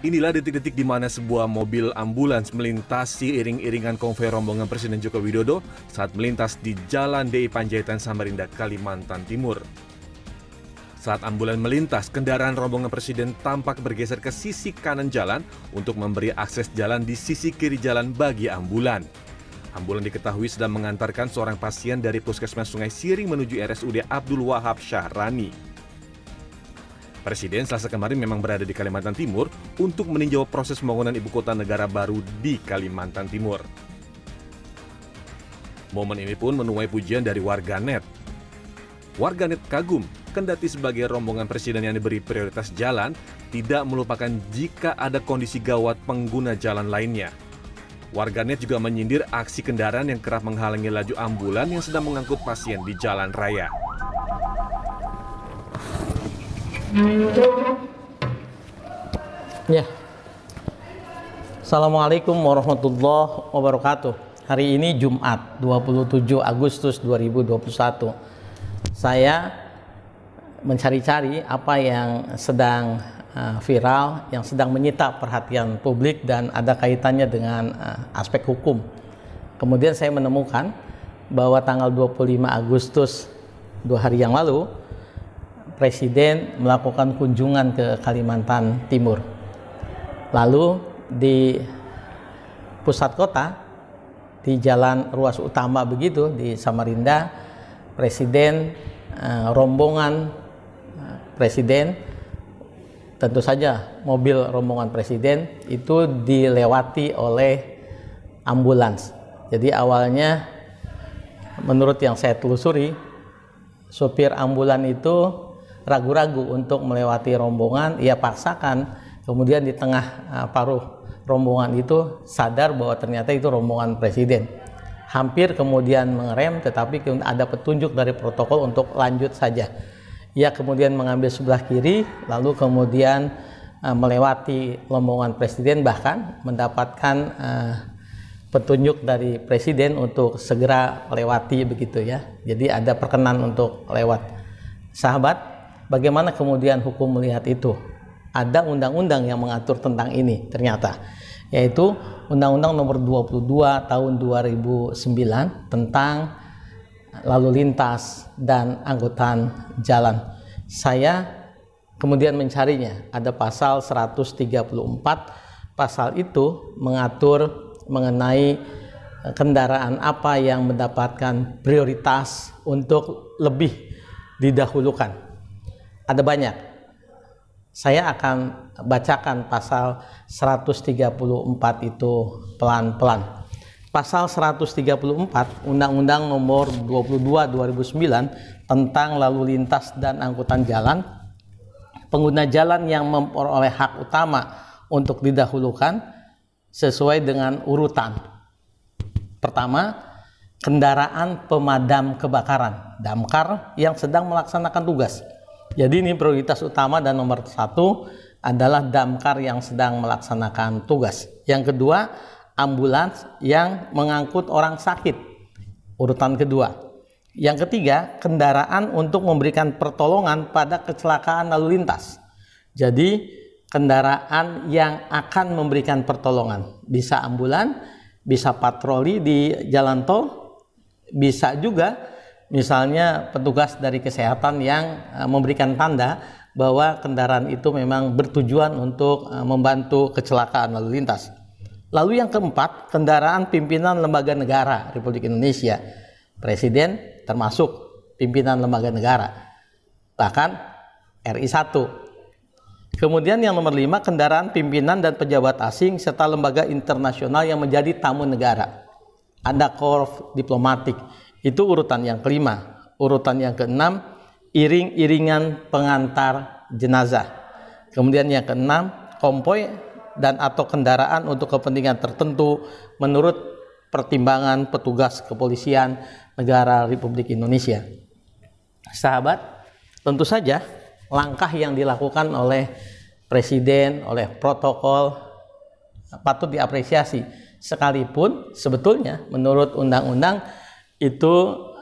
Inilah detik-detik di mana sebuah mobil ambulans melintasi iring-iringan konvoi rombongan Presiden Joko Widodo saat melintas di Jalan DI Panjaitan Samarinda, Kalimantan Timur. Saat ambulan melintas, kendaraan rombongan Presiden tampak bergeser ke sisi kanan jalan untuk memberi akses jalan di sisi kiri jalan bagi ambulan. Ambulan diketahui sedang mengantarkan seorang pasien dari Puskesmas Sungai Siring menuju RSUD Abdul Wahab Syahrani. Presiden selasa kemarin memang berada di Kalimantan Timur untuk meninjau proses pembangunan ibu kota negara baru di Kalimantan Timur. Momen ini pun menuai pujian dari warganet. Warganet kagum, kendati sebagai rombongan presiden yang diberi prioritas jalan, tidak melupakan jika ada kondisi gawat pengguna jalan lainnya. Warganet juga menyindir aksi kendaraan yang kerap menghalangi laju ambulan yang sedang mengangkut pasien di jalan raya. Ya. Assalamualaikum warahmatullahi wabarakatuh. Hari ini Jumat, 27 Agustus 2021. Saya mencari-cari apa yang sedang eh, viral, yang sedang menyita perhatian publik dan ada kaitannya dengan eh, aspek hukum. Kemudian saya menemukan bahwa tanggal 25 Agustus dua hari yang lalu Presiden melakukan kunjungan ke Kalimantan Timur. Lalu di pusat kota, di jalan ruas utama begitu di Samarinda, Presiden eh, rombongan eh, Presiden tentu saja mobil rombongan Presiden itu dilewati oleh ambulans. Jadi awalnya menurut yang saya telusuri, sopir ambulan itu ragu-ragu untuk melewati rombongan, ia paksakan. Kemudian di tengah uh, paruh rombongan itu sadar bahwa ternyata itu rombongan presiden. Hampir kemudian mengerem, tetapi ada petunjuk dari protokol untuk lanjut saja. Ia kemudian mengambil sebelah kiri, lalu kemudian uh, melewati rombongan presiden, bahkan mendapatkan uh, petunjuk dari presiden untuk segera lewati begitu ya. Jadi ada perkenan untuk lewat. Sahabat, Bagaimana kemudian hukum melihat itu? Ada undang-undang yang mengatur tentang ini ternyata yaitu Undang-Undang Nomor 22 Tahun 2009 tentang lalu lintas dan angkutan jalan. Saya kemudian mencarinya. Ada pasal 134. Pasal itu mengatur mengenai eh, kendaraan apa yang mendapatkan prioritas untuk lebih didahulukan ada banyak. Saya akan bacakan pasal 134 itu pelan-pelan. Pasal 134 Undang-Undang Nomor 22 2009 tentang lalu lintas dan angkutan jalan pengguna jalan yang memperoleh hak utama untuk didahulukan sesuai dengan urutan. Pertama, kendaraan pemadam kebakaran, damkar yang sedang melaksanakan tugas jadi ini prioritas utama dan nomor satu adalah damkar yang sedang melaksanakan tugas. Yang kedua, ambulans yang mengangkut orang sakit. Urutan kedua. Yang ketiga, kendaraan untuk memberikan pertolongan pada kecelakaan lalu lintas. Jadi, kendaraan yang akan memberikan pertolongan. Bisa ambulan, bisa patroli di jalan tol, bisa juga Misalnya petugas dari kesehatan yang eh, memberikan tanda bahwa kendaraan itu memang bertujuan untuk eh, membantu kecelakaan lalu lintas. Lalu yang keempat, kendaraan pimpinan lembaga negara Republik Indonesia. Presiden termasuk pimpinan lembaga negara. Bahkan RI 1. Kemudian yang nomor lima, kendaraan pimpinan dan pejabat asing serta lembaga internasional yang menjadi tamu negara. Ada korps diplomatik itu urutan yang kelima. Urutan yang keenam, iring-iringan pengantar jenazah. Kemudian yang keenam, kompoi dan atau kendaraan untuk kepentingan tertentu menurut pertimbangan petugas kepolisian negara Republik Indonesia. Sahabat, tentu saja langkah yang dilakukan oleh presiden, oleh protokol patut diapresiasi sekalipun sebetulnya menurut undang-undang itu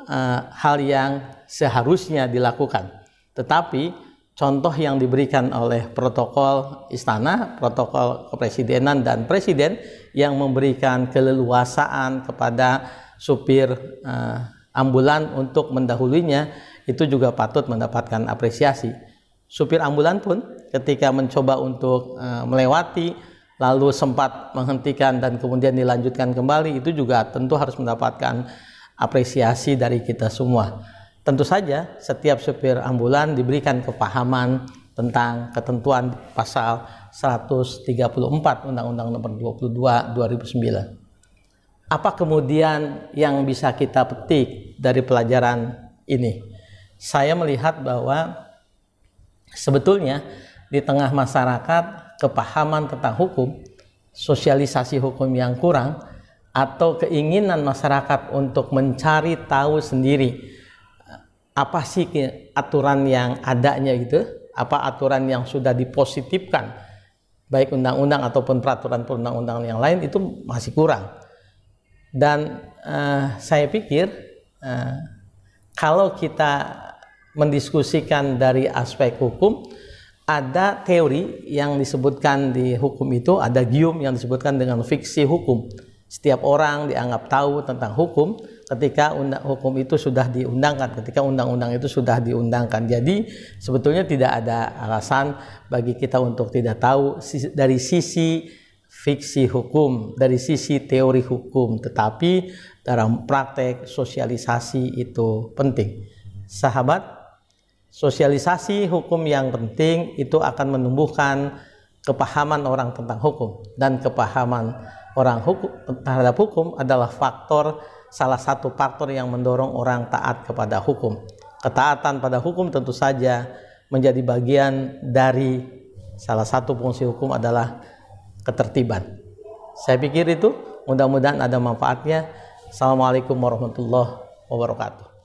eh, hal yang seharusnya dilakukan. Tetapi contoh yang diberikan oleh protokol istana, protokol kepresidenan dan presiden yang memberikan keleluasaan kepada supir eh, ambulan untuk mendahulunya itu juga patut mendapatkan apresiasi. Supir ambulan pun ketika mencoba untuk eh, melewati lalu sempat menghentikan dan kemudian dilanjutkan kembali itu juga tentu harus mendapatkan apresiasi dari kita semua. Tentu saja setiap supir ambulan diberikan kepahaman tentang ketentuan pasal 134 Undang-Undang Nomor 22 2009. Apa kemudian yang bisa kita petik dari pelajaran ini? Saya melihat bahwa sebetulnya di tengah masyarakat kepahaman tentang hukum, sosialisasi hukum yang kurang, atau keinginan masyarakat untuk mencari tahu sendiri apa sih aturan yang adanya gitu, apa aturan yang sudah dipositifkan baik undang-undang ataupun peraturan perundang undangan yang lain itu masih kurang. Dan uh, saya pikir uh, kalau kita mendiskusikan dari aspek hukum ada teori yang disebutkan di hukum itu ada gium yang disebutkan dengan fiksi hukum. Setiap orang dianggap tahu tentang hukum ketika undang, hukum itu sudah diundangkan, ketika undang-undang itu sudah diundangkan. Jadi sebetulnya tidak ada alasan bagi kita untuk tidak tahu dari sisi fiksi hukum, dari sisi teori hukum, tetapi dalam praktek sosialisasi itu penting. Sahabat, sosialisasi hukum yang penting itu akan menumbuhkan kepahaman orang tentang hukum dan kepahaman orang hukum terhadap hukum adalah faktor salah satu faktor yang mendorong orang taat kepada hukum. Ketaatan pada hukum tentu saja menjadi bagian dari salah satu fungsi hukum adalah ketertiban. Saya pikir itu mudah-mudahan ada manfaatnya. Assalamualaikum warahmatullahi wabarakatuh.